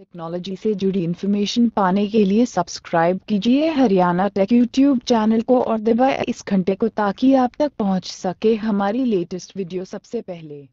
technology से जुड़ी information पाने के लिए सब्सक्राइब कीजिए हरियाणा टेक यूट्यूब चैनल को और दबाए इस घंटे को ताकि आप तक पहुंच सके हमारी लेटेस्ट वीडियो सबसे पहले